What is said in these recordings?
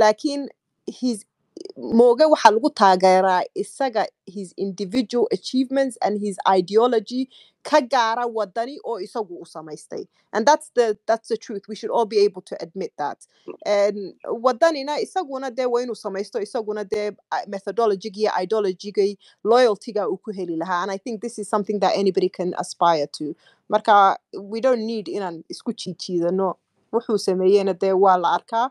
laakiin his mooge waxaa lagu taageeraa isaga his individual achievements and his ideology ka gaara wadani oo isagu u samaystay and that's the that's the truth we should all be able to admit that wadanina isaguna dee waa inuu samaysto isaguna dee ah, methodologigi iyo ideologigi loyaltyga uu ku heli lahaa and i think this is something that anybody can aspire to marka we don't need inaan isku jiijiidano wuxuu sameeyeyna dee waa la arkaa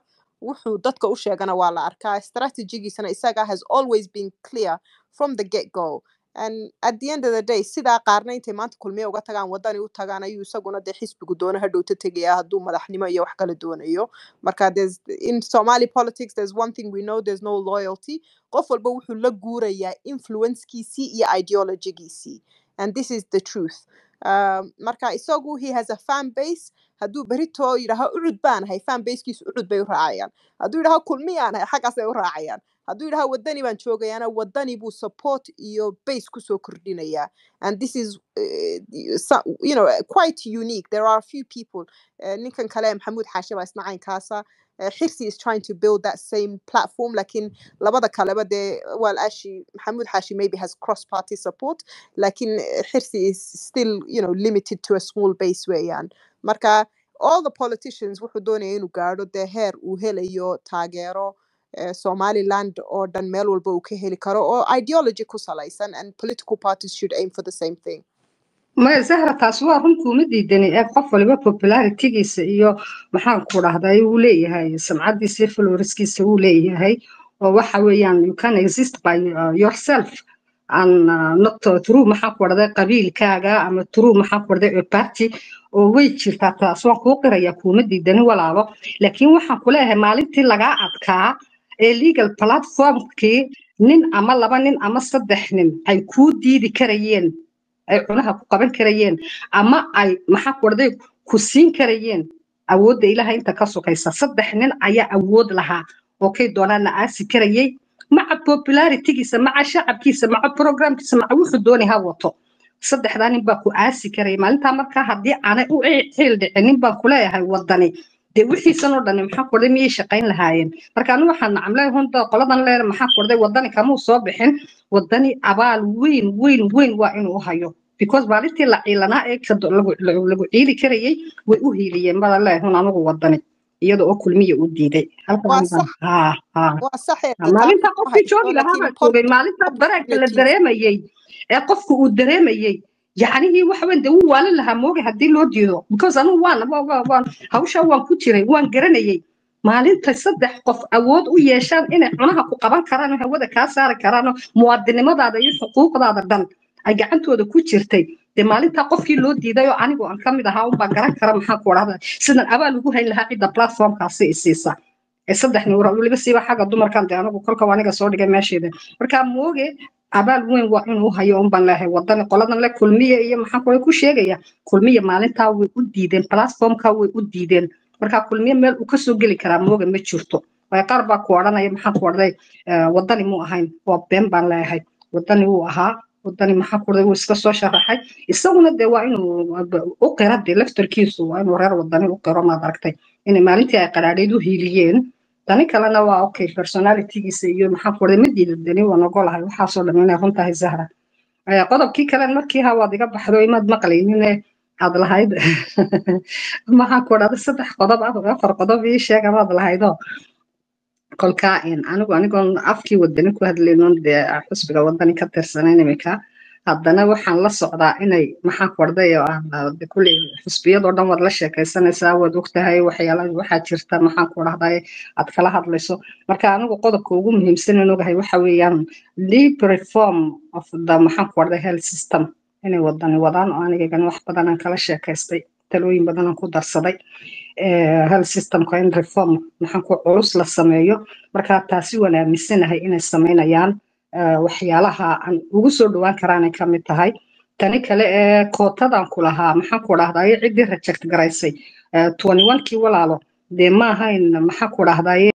wuxuu dadka u sheegana waa la arkaa strategigiisana isaga has always been clear from the get go and at the end of the day sidaa qaarna intay maanta kulmiya uga tagaan wadani u tagaan ayuu isaguna dee xisbigu doono hadhowta tegaya hadduu madaxnimo iyo wax kala doonayo marka there's in somali politics there's one thing we know there's no loyalty qof walba wuxuu la guurayaa influencekiisii iyo ideologigiisii and this is the truth marka isagu he has a fan base hadduu berito yidhaaho ucud baanahay fan basekiisu ucud bay u raacayaan hadduu yidhaho kulmiyaanahay ahay bay u raacayaan hadduu yidhaho wadani baan joogayaana wadani buu support iyo base kusoo kordhinayaa and this is uh, you know, quite unique there are few people uh, ninkan kale maxamuud xaashe baa isnacaynkaasa xirsi uh, is trying to build that same platform lakin labada kaleba dee well ashi maxamud xashi maybe has cross party support lakin xirsi uh, is still you know limited to a small base weeyaan marka all the politicians wuxuu doonaya inuu gaadho dee heer uu helayo taageero uh, somaliland oo dhan meel walba uu ka heli karo oo ideology ku salaysan and political parties should aim for the same thing maya zahra taasi waa runtu uma diidani ee qof waliba popularitigiisa iyo maxaan ku dhahday wuu leeyahay samcadiisa floriskiisa wuu leeyahay oo waxa weeyaan you can exist by uh, yourself and uh, not uh, true maxaan ku dhahday qabiilkaaga ama true maxaan ku dhahday party oo way jirtaa taas waan kuu qiraya kuuma diidani walaalo laakiin waxaan ku maalintii lagaa adkaa ee legal platformkii nin ama laba nin ama saddex nin ay kuu diidi karayeen ay cunaha ku qaban karayeen ama ay maxaa kuarday ku siin karayeen awoodda ilaha inta ka sokaysa saddex nin ayaa awood lahaa oo kay doonaana aasi karayay maca popularitigiisa maca shacabkiisa maca programkiisa maca wuxuu dooni ha wato saddexdaa nin baa ku aasi karaya maalintaa markaa haddii aanay u ciil dhicin nin baan ku leeyahay wadani de wixiisan oo dhan maxaa kordhay miyay shaqayn lahaayeen marka anigu waxaan nacamlee honta qoladan leer maxaa kordhay wadani kamuu soo bixin wadani abaal weyn weyn weyn waa inuu hayo because maalintii la ciilanaa ee lagu ciili karayey way u hiiliyeen bada lee hun anigu wadani iyada oo kulmiya u diiday maalinta qofkii joogi lahaa baa joogay maalintaa dareenka la dareemayey ee qofka uu dareemayey yacnihii waxawaan de wuu waalan lahaa mooge haddii loo diido because anugu waan waan hawshaa waan ku jiray waan garanayay maalinta saddex qof awood u yeeshaan inay cunaha ku qaban karaanoo hawada kaa saari karaanoo muwaadinimadaada iyo xuquuqdaada dhan ay gacantooda ku jirtay de maalintaa qofkii loo diiday oo anigu aan ka mid ahaa unbaa garan kara maxaa ku odhahda sidan abaa lagu hayn lahaa cidda platformkaasi isiisa saddex nuura weliba siiba xagga dumarkan de anagu kolka aniga soo dhigay meesheeda marka mooge abaal weyn waa inuu hayo unbaan leehay wadan qoladan le kulmiya iyo maxaan kula ku sheegaya kulmiya maalintaa way u diideen platformka way u diideen marka kulmiya meel uu kasoo geli karaa mooge ma jirto qaar baa ku odhanaya maxaan ku odhanay wadani muu ahayn waa been baan leeyahay wadani wuu ahaa wadani maxaa kurday wuu iska soo sharaxay isaguna dee waa inuu u qira dee laftarkiisu waa inuu reer wadanin u qiro maad aragtay inay maalintii ay qaraadhayd u hiiliyeen dani kalena waa okay personalitygiisa iyo maxaa kurday ma diidadani waan waxaasoo dhan inay run tahay zahra qodobkii kale markii ha iga baxdo imaad maqlaynine aad lahayd maxaa kudhada saddex qodob afar qodob ii sheeg amaad lahaydo kolka anigu anigoon afkii wadanin ku hadlaynon dee xusbiga wadani ka tirsanayn imika haddana waxaan la socdaa inay maxaan ku arday oo aan ah, ah, kule xusbiyadoo dhan waad la sheekaysanaysaa waad ogtahay waxyaala waxaa jirta maxaan ku dhahday aad kala hadlayso marka anigu qodobka ugu muhiimsan in ogahay waxa weeyaan leap reform of the maxaan ku arday health system inay wadani wadaan oo anigagani wax badan kala sheekaystay talooyin badan aan ku darsaday eh, hal systemka in reform maxaanku culus la sameeyo marka taasi waan aaminsanahay inay samaynayaan eh, waxyaalaha aan ugu soo dhowaan karaanay ka mid tahay tani kale ee eh, kootadan ku lahaa maxaanku dhahdaye ciddii reject garaysay kii walaalo dee maahayn maxaanku dhahdaye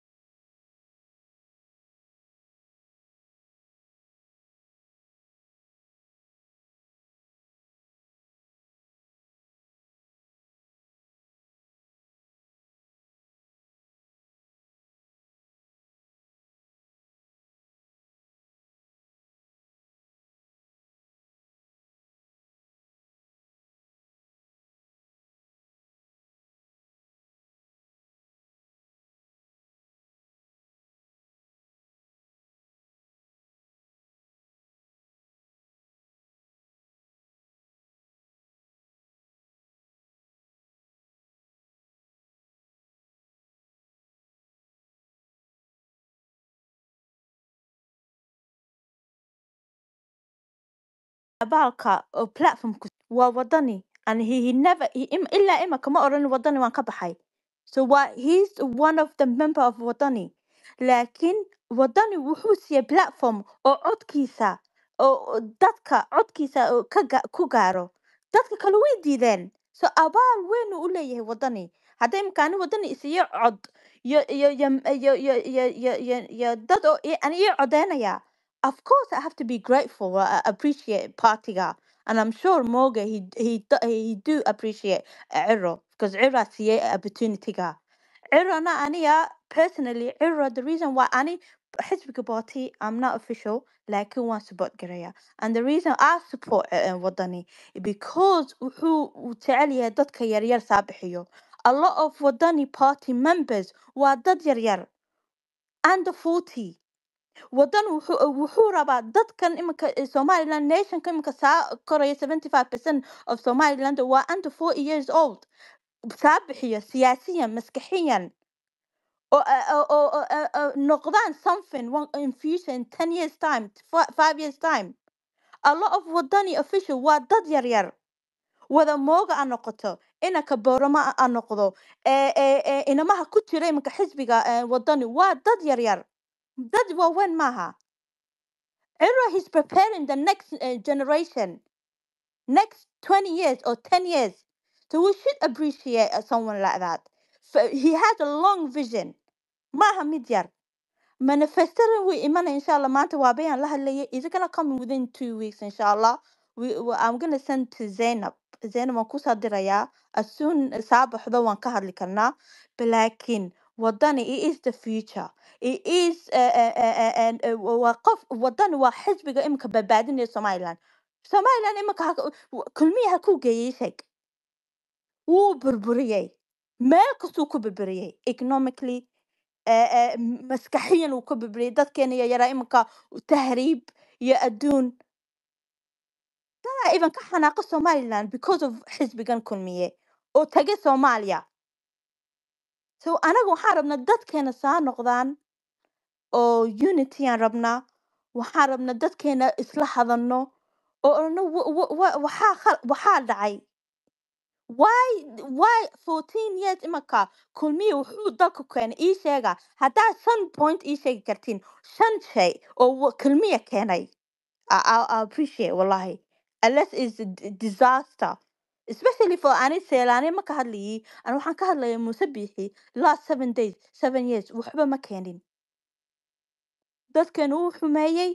Abaalka oo platformku waa wadani and he, he never he, im, ilaa imaka ma oran wadani waan ka baxay so wa he's one of the member of wadani laakiin wadani wuxuu siiyey platform oo codkiisa oo dadka codkiisa oo ka ku gaaro dadka kale way diideen so abaal weyn uu u leeyahay wadani hadda imika ani wadani isiyo cod iyo iyo iyo iyo iyo iyo iyo dad oo i- aan ii codeynaya Of course, I have to be grateful. I uh, uh, appreciate Partiga, and I'm sure Moga he he do- he do appreciate Ero because Ero see opportunity ga. Ero na aniya personally Ero the reason why ani حزب party I'm not official like who wants support قرية and the reason I support Wadani uh, is because who تعالي dadka yaryar soo bixiyo. a lot of Wadani party members were dad yar, under 40 wadan wuxuu eh, wuxuu rabaa dadkan iminka eh, somaliland nationka iminka saa koraya seventy five percent of somaliland waa under four years old saa bixiyo siyaasiyan maskaxiyan oo eh, noqdaan something one in future in ten years time fi- five years time a lot of wadani official waa dad yaryar wada mooga a noqoto inaka boorama a noqdo inamaha ku jira iminka xisbiga wadani waa dad yaryar That's what went Maha. Era is preparing the next uh, generation, next 20 years or 10 years. So we should appreciate uh, someone like that. So he has a long vision. Maha Midyar. Manifesting we imana inshallah maanta waa bayaan la is gonna come within two weeks inshallah we, we, I'm gonna send to Zainab Zainab waan kusoo as soon saa baxdo waan ka hadli karnaa wadani it is the future it is eh, eh, eh, waa qof wadani waa xisbiga imika badbaadinaya somaliland somaliland imika kulmiyaha ku geeyey sheeg wuu burburiyey meel kastuu ku burburiyey economically maskaxiyan uu ku burburiyey dadkeena iyo yaraa iminka tahriib iyo adduun aa iban ka xanaaqa somaliland because of xisbigan kulmiye oo tagay soomaaliya so anaga waxaan rabnaa dadkeena saa noqdaan oo unity aan rabnaa waxaan rabnaa dadkeena isla hadanno oo odhano waxaa khal- waxaa dhacay why why fourteen years imanka kulmiya wuxuu dalka keenay ii sheega haddaad shan point ii sheegi kartiin shan shay oo wa- kulmiya keenay I, I, appreciate wallahi unless is disaster especially for ani seelane ma ka hadliyi ani waxaan ka hadlayaa muusebixi last seven days seven years waxba ma keenin dadkan uu xumeeyey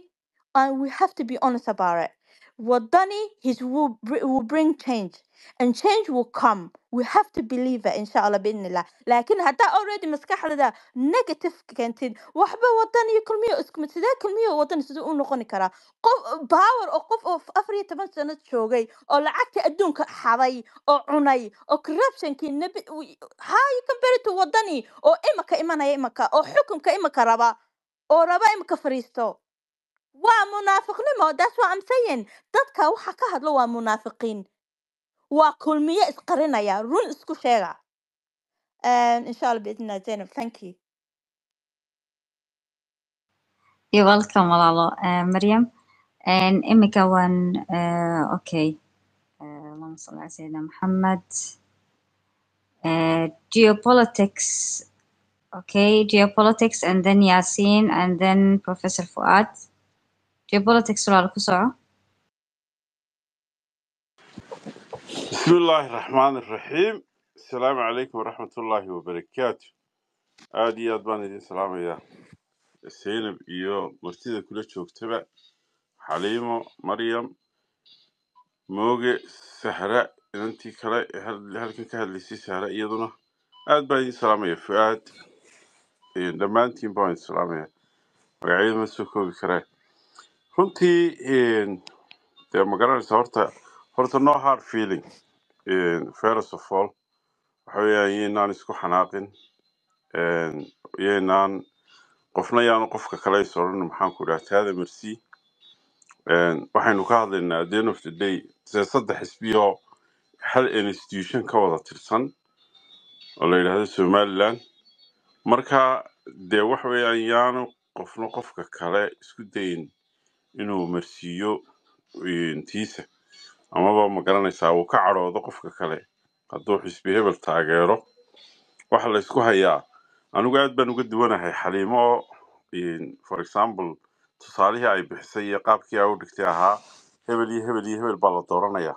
and we have to be honest about it What done it, will, will bring change. And change will come. We have to believe it, inshallah, بإذن الله. lakin حتى already maskaxda negative kentid waxba waddan iyo kulmiyo isku sidee kulmiyo waddan siduu u noqon kara qof power oo qof oo afar iyo toban sano joogay oo lacagta adduunka xaday oo cunay oo corruptionkii nebi how you compare to waddani oo imaka imanaya imaka oo xukumka imaka raba oo raba imaka fariisto waa munaafiqnimodaas waa amsayin dadka waxa ka hadlo waa munaafiqiin waa kulmiye isqarinaya run isku sheega insha allah باذن الله زينب thank you You're welcome, Malala. Uh, Miriam, and Imika one, uh, okay. Uh, اللهم صل على سيدنا محمد. Uh, geopolitics, okay, geopolitics, and then Yasin, and then Professor Fuad. shaybaladeg solaal ku soco bismi illaahi raxmaan iraxiim assalaamu calaykum waraxmatullaahi wabarakaatu aada iyo aad baan idin salaamayaa zaynab iyo martida kula joogtaba xaliimo maryam mooge sahra inantii kale ee had- halkan ka hadlaysay sahra iyaduna aad baan idin salaamaya fu-aad dhammaantiin baan idin salaamaya runtii dee ma garanaysa horta horta no hard feeling first of all waxa weeyaan iyaynaan isku xanaaqin een, qofna yaanu qofka kale is odhanin maxaan ku idhaha taada waxaynu ka hadlaynaa at the end of the day dee saddex xisbi hal institution ka wada tirsan oo la yidhaahdo somaliland marka dee wax weeyaan yaanu qofna qofka kale isku dayin inuu marsiiyo tiisa amaba magaranaysaa uu ka cadhoodo qofka kale hadduu xisbi hebel taageero waxa laysku hayaa anigu aad baan uga duwanahay xaliimo oo for example tusaalihii ay bixisay iyo qaabkii ay u dhigtay ahaa hebel iyo hebel iyo hebel baa la dooranaya